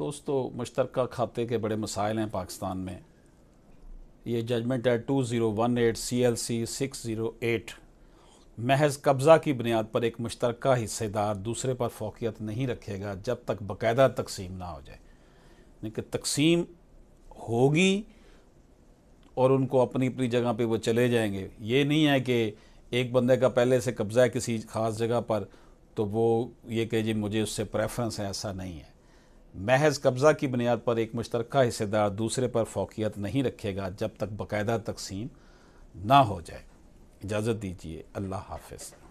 दोस्तों तो मुश्तर खाते के बड़े मसाइल हैं पाकिस्तान में ये जजमेंट है two zero one eight C L C six zero eight महज कब्ज़ा की बुनियाद पर एक मुश्तरक हिस्सेदार दूसरे पर फोकियत नहीं रखेगा जब तक बाकायदा तकसीम ना हो जाए कि तकसीम होगी और उनको अपनी अपनी जगह पे वो चले जाएंगे ये नहीं है कि एक बंदे का पहले से कब्ज़ा है किसी ख़ास जगह पर तो वो ये कहे जी मुझे उससे प्रेफरेंस है ऐसा नहीं है महज कब्ज़ा की बुनियाद पर एक मुश्तरक हिस्सेदार दूसरे पर फोकियत नहीं रखेगा जब तक बाकायदा तकसीम ना हो जाए इजाज़त दीजिए अल्लाह हाफिज़